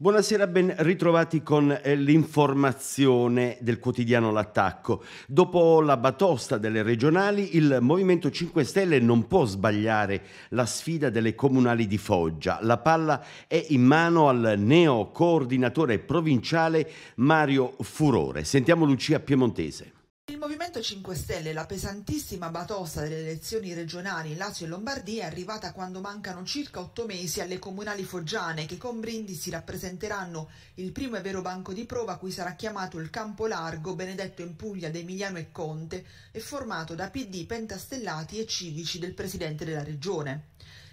Buonasera, ben ritrovati con eh, l'informazione del quotidiano L'attacco. Dopo la batosta delle regionali, il Movimento 5 Stelle non può sbagliare la sfida delle comunali di Foggia. La palla è in mano al neo coordinatore provinciale Mario Furore. Sentiamo Lucia Piemontese. Movimento 5 Stelle la pesantissima batosta delle elezioni regionali in Lazio e Lombardia è arrivata quando mancano circa otto mesi alle comunali foggiane che con Brindisi rappresenteranno il primo e vero banco di prova a cui sarà chiamato il campo largo benedetto in Puglia da Emiliano e Conte e formato da PD, pentastellati e civici del presidente della regione.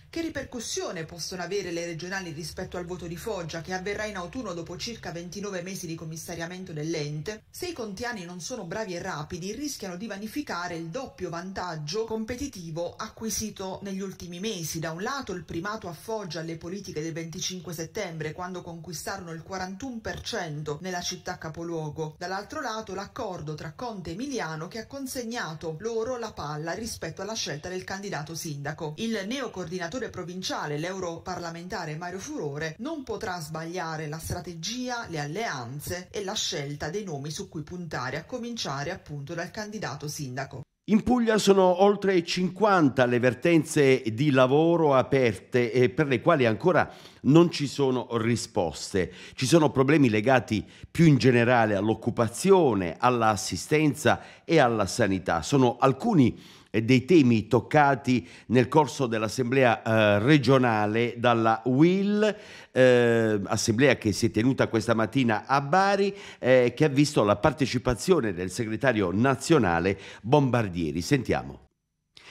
Che ripercussione possono avere le regionali rispetto al voto di Foggia che avverrà in autunno dopo circa 29 mesi di commissariamento dell'ente? Se i contiani non sono bravi e rapidi rischiano di vanificare il doppio vantaggio competitivo acquisito negli ultimi mesi. Da un lato il primato a Foggia alle politiche del 25 settembre quando conquistarono il 41% nella città capoluogo. Dall'altro lato l'accordo tra Conte e Emiliano che ha consegnato loro la palla rispetto alla scelta del candidato sindaco. Il neocoordinatore senatore provinciale, l'europarlamentare Mario Furore, non potrà sbagliare la strategia, le alleanze e la scelta dei nomi su cui puntare, a cominciare appunto dal candidato sindaco. In Puglia sono oltre 50 le vertenze di lavoro aperte e per le quali ancora non ci sono risposte. Ci sono problemi legati più in generale all'occupazione, all'assistenza e alla sanità. Sono alcuni dei temi toccati nel corso dell'assemblea eh, regionale dalla WIL, eh, assemblea che si è tenuta questa mattina a Bari, eh, che ha visto la partecipazione del segretario nazionale Bombardieri. Sentiamo.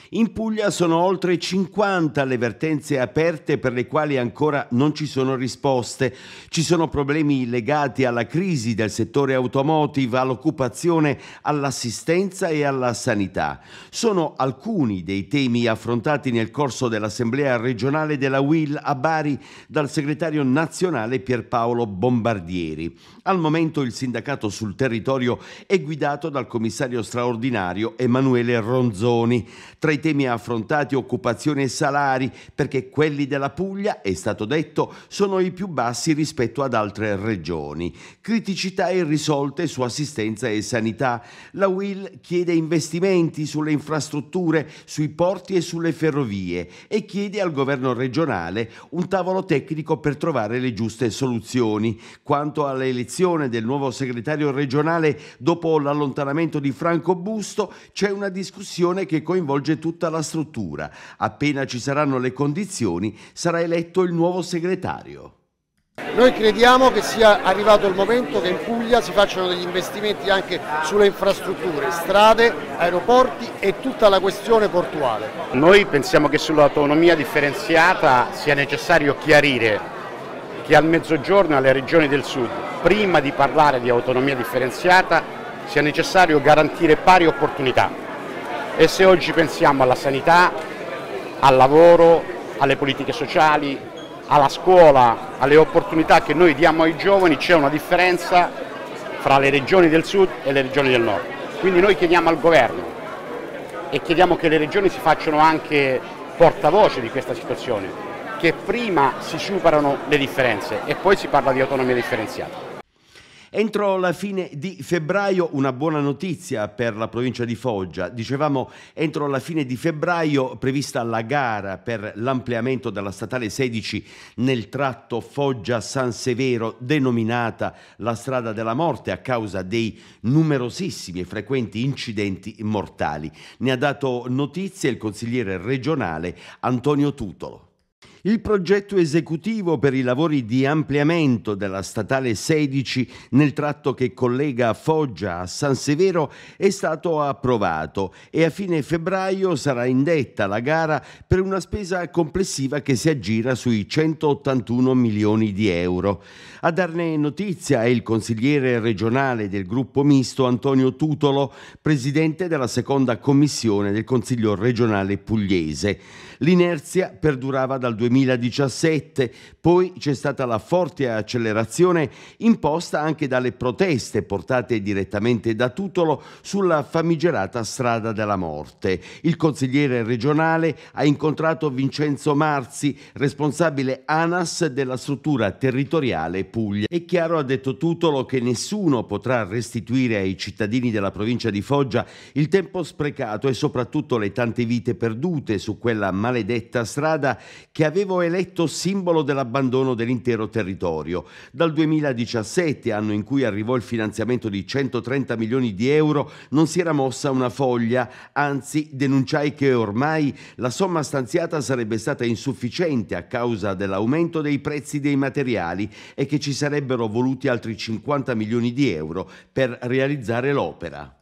In Puglia sono oltre 50 le vertenze aperte per le quali ancora non ci sono risposte. Ci sono problemi legati alla crisi del settore automotive, all'occupazione, all'assistenza e alla sanità. Sono alcuni dei temi affrontati nel corso dell'Assemblea regionale della UIL a Bari dal segretario nazionale Pierpaolo Bombardieri. Al momento il sindacato sul territorio è guidato dal commissario straordinario Emanuele Ronzoni. Tra i temi affrontati occupazione e salari, perché quelli della Puglia, è stato detto, sono i più bassi rispetto ad altre regioni. Criticità irrisolte su assistenza e sanità. La UIL chiede investimenti sulle infrastrutture, sui porti e sulle ferrovie e chiede al governo regionale un tavolo tecnico per trovare le giuste soluzioni. Quanto all'elezione del nuovo segretario regionale dopo l'allontanamento di Franco Busto, c'è una discussione che coinvolge tutti tutta la struttura. Appena ci saranno le condizioni sarà eletto il nuovo segretario. Noi crediamo che sia arrivato il momento che in Puglia si facciano degli investimenti anche sulle infrastrutture, strade, aeroporti e tutta la questione portuale. Noi pensiamo che sull'autonomia differenziata sia necessario chiarire che al mezzogiorno e alle regioni del sud, prima di parlare di autonomia differenziata, sia necessario garantire pari opportunità. E se oggi pensiamo alla sanità, al lavoro, alle politiche sociali, alla scuola, alle opportunità che noi diamo ai giovani, c'è una differenza fra le regioni del sud e le regioni del nord. Quindi noi chiediamo al governo e chiediamo che le regioni si facciano anche portavoce di questa situazione, che prima si superano le differenze e poi si parla di autonomia differenziata. Entro la fine di febbraio una buona notizia per la provincia di Foggia. Dicevamo entro la fine di febbraio prevista la gara per l'ampliamento della statale 16 nel tratto Foggia-San Severo denominata la strada della morte a causa dei numerosissimi e frequenti incidenti mortali. Ne ha dato notizia il consigliere regionale Antonio Tutolo il progetto esecutivo per i lavori di ampliamento della statale 16 nel tratto che collega Foggia a San Severo è stato approvato e a fine febbraio sarà indetta la gara per una spesa complessiva che si aggira sui 181 milioni di euro. A darne notizia è il consigliere regionale del gruppo misto Antonio Tutolo, presidente della seconda commissione del Consiglio regionale pugliese. L'inerzia perdurava dal 2000 2017, poi c'è stata la forte accelerazione imposta anche dalle proteste portate direttamente da Tutolo sulla famigerata strada della morte. Il consigliere regionale ha incontrato Vincenzo Marzi, responsabile ANAS della struttura territoriale Puglia. È chiaro, ha detto Tutolo, che nessuno potrà restituire ai cittadini della provincia di Foggia il tempo sprecato e soprattutto le tante vite perdute su quella maledetta strada che aveva Chievo eletto simbolo dell'abbandono dell'intero territorio. Dal 2017, anno in cui arrivò il finanziamento di 130 milioni di euro, non si era mossa una foglia, anzi denunciai che ormai la somma stanziata sarebbe stata insufficiente a causa dell'aumento dei prezzi dei materiali e che ci sarebbero voluti altri 50 milioni di euro per realizzare l'opera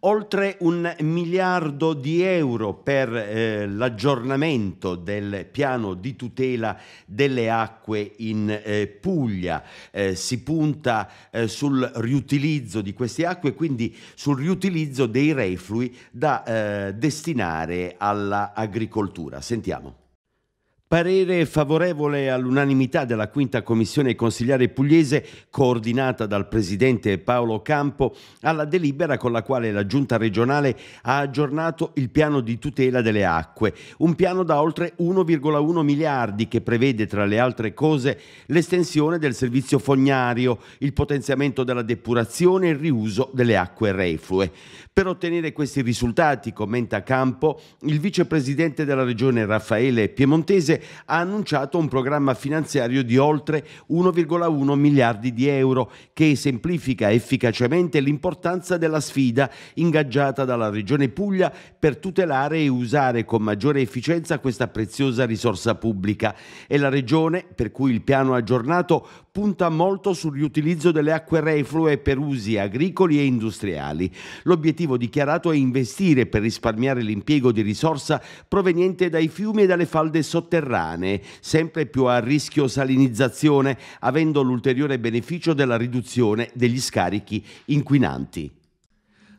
oltre un miliardo di euro per eh, l'aggiornamento del piano di tutela delle acque in eh, Puglia. Eh, si punta eh, sul riutilizzo di queste acque, e quindi sul riutilizzo dei reflui da eh, destinare all'agricoltura. Sentiamo. Parere favorevole all'unanimità della quinta commissione consigliare pugliese, coordinata dal presidente Paolo Campo, alla delibera con la quale la giunta regionale ha aggiornato il piano di tutela delle acque, un piano da oltre 1,1 miliardi che prevede tra le altre cose l'estensione del servizio fognario, il potenziamento della depurazione e il riuso delle acque reflue. Per ottenere questi risultati, commenta Campo, il vicepresidente della regione Raffaele Piemontese ha annunciato un programma finanziario di oltre 1,1 miliardi di euro che semplifica efficacemente l'importanza della sfida ingaggiata dalla regione Puglia per tutelare e usare con maggiore efficienza questa preziosa risorsa pubblica. È la regione, per cui il piano aggiornato punta molto sul riutilizzo delle acque reflue per usi agricoli e industriali. L'obiettivo dichiarato è investire per risparmiare l'impiego di risorsa proveniente dai fiumi e dalle falde sotterranee, sempre più a rischio salinizzazione, avendo l'ulteriore beneficio della riduzione degli scarichi inquinanti.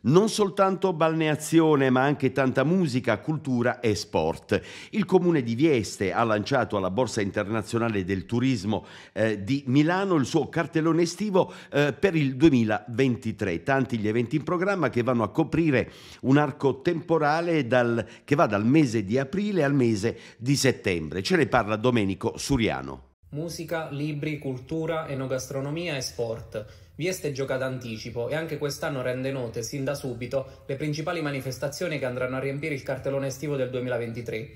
Non soltanto balneazione, ma anche tanta musica, cultura e sport. Il comune di Vieste ha lanciato alla Borsa Internazionale del Turismo eh, di Milano il suo cartellone estivo eh, per il 2023. Tanti gli eventi in programma che vanno a coprire un arco temporale dal, che va dal mese di aprile al mese di settembre. Ce ne parla Domenico Suriano musica, libri, cultura, enogastronomia e sport. Vieste è giocata anticipo e anche quest'anno rende note sin da subito le principali manifestazioni che andranno a riempire il cartellone estivo del 2023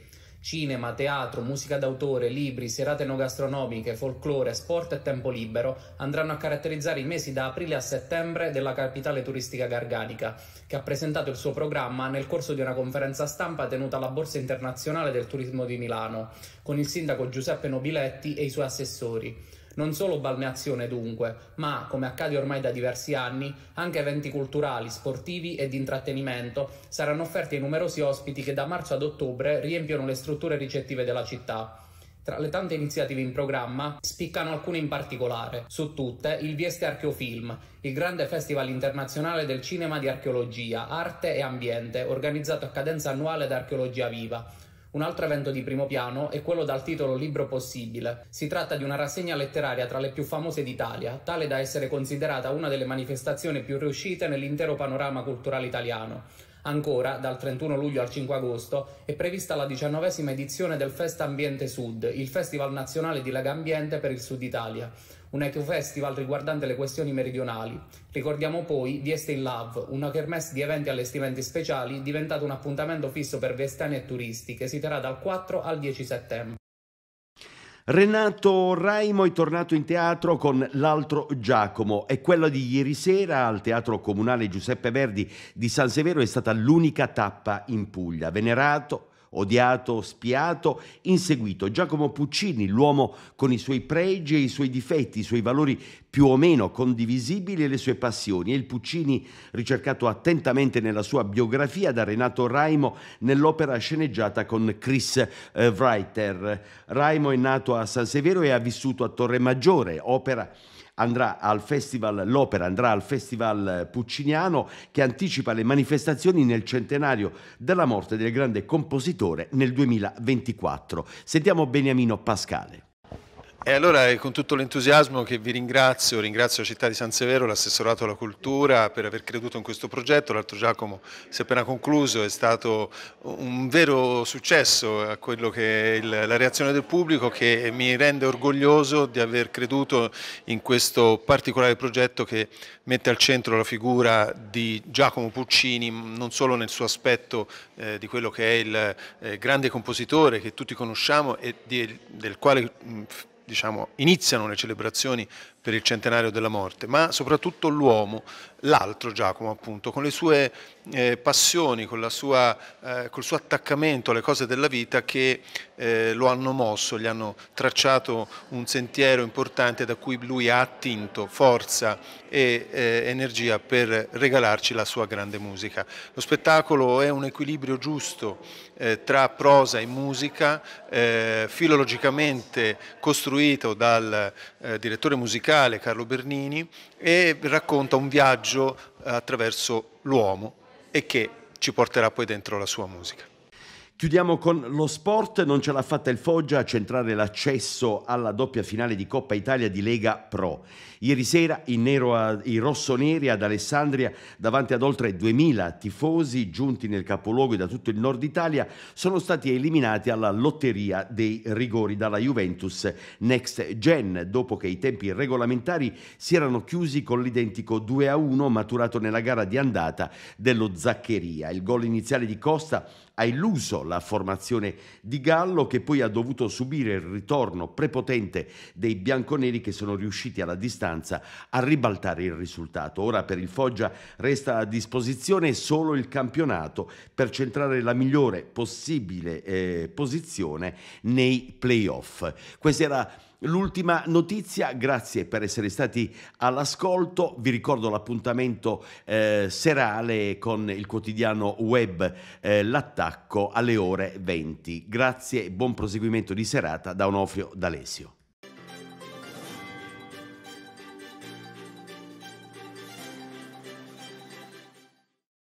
cinema, teatro, musica d'autore, libri, serate no gastronomiche, folklore, sport e tempo libero andranno a caratterizzare i mesi da aprile a settembre della capitale turistica garganica, che ha presentato il suo programma nel corso di una conferenza stampa tenuta alla Borsa Internazionale del Turismo di Milano, con il sindaco Giuseppe Nobiletti e i suoi assessori. Non solo balneazione dunque, ma, come accade ormai da diversi anni, anche eventi culturali, sportivi e di intrattenimento saranno offerti ai numerosi ospiti che da marzo ad ottobre riempiono le strutture ricettive della città. Tra le tante iniziative in programma spiccano alcune in particolare, su tutte il Vieste Archeofilm, il grande festival internazionale del cinema di archeologia, arte e ambiente, organizzato a cadenza annuale da Archeologia Viva un altro evento di primo piano è quello dal titolo Libro Possibile. Si tratta di una rassegna letteraria tra le più famose d'Italia, tale da essere considerata una delle manifestazioni più riuscite nell'intero panorama culturale italiano. Ancora, dal 31 luglio al 5 agosto, è prevista la diciannovesima edizione del Festa Ambiente Sud, il festival nazionale di Lega Ambiente per il Sud Italia, un ecofestival riguardante le questioni meridionali. Ricordiamo poi Vieste in Love, una kermesse di eventi e allestimenti speciali diventato un appuntamento fisso per vestani e turisti, che si terrà dal 4 al 10 settembre. Renato Raimo è tornato in teatro con L'altro Giacomo e quella di ieri sera al Teatro Comunale Giuseppe Verdi di San Severo è stata l'unica tappa in Puglia. Venerato, Odiato, spiato, inseguito, Giacomo Puccini, l'uomo con i suoi pregi e i suoi difetti, i suoi valori più o meno condivisibili e le sue passioni. E il Puccini ricercato attentamente nella sua biografia da Renato Raimo nell'opera sceneggiata con Chris eh, Writer. Raimo è nato a San Severo e ha vissuto a Torre Maggiore, opera andrà al festival, l'opera andrà al Festival Pucciniano che anticipa le manifestazioni nel centenario della morte del grande compositore nel 2024. Sentiamo Beniamino Pascale. E allora è eh, con tutto l'entusiasmo che vi ringrazio, ringrazio la città di San Severo, l'assessorato alla cultura per aver creduto in questo progetto, l'altro Giacomo si è appena concluso, è stato un vero successo a quello che è il, la reazione del pubblico che mi rende orgoglioso di aver creduto in questo particolare progetto che mette al centro la figura di Giacomo Puccini non solo nel suo aspetto eh, di quello che è il eh, grande compositore che tutti conosciamo e di, del quale mh, diciamo, iniziano le celebrazioni per il centenario della morte, ma soprattutto l'uomo, l'altro Giacomo appunto, con le sue eh, passioni, con sua, eh, col suo attaccamento alle cose della vita che eh, lo hanno mosso, gli hanno tracciato un sentiero importante da cui lui ha attinto forza e eh, energia per regalarci la sua grande musica. Lo spettacolo è un equilibrio giusto eh, tra prosa e musica, eh, filologicamente costruito dal direttore musicale, musicale Carlo Bernini e racconta un viaggio attraverso l'uomo e che ci porterà poi dentro la sua musica. Chiudiamo con lo sport, non ce l'ha fatta il Foggia a centrare l'accesso alla doppia finale di Coppa Italia di Lega Pro. Ieri sera i, nero, i rossoneri ad Alessandria, davanti ad oltre 2000 tifosi giunti nel capoluogo e da tutto il nord Italia, sono stati eliminati alla lotteria dei rigori dalla Juventus Next Gen, dopo che i tempi regolamentari si erano chiusi con l'identico 2-1 maturato nella gara di andata dello Zaccheria. Il gol iniziale di Costa ha illuso la formazione di Gallo che poi ha dovuto subire il ritorno prepotente dei bianconeri che sono riusciti alla distanza a ribaltare il risultato. Ora per il Foggia resta a disposizione solo il campionato per centrare la migliore possibile eh, posizione nei playoff. Questa era l'ultima notizia, grazie per essere stati all'ascolto, vi ricordo l'appuntamento eh, serale con il quotidiano web eh, L'attacco alle ore 20. Grazie e buon proseguimento di serata da Onofrio D'Alessio.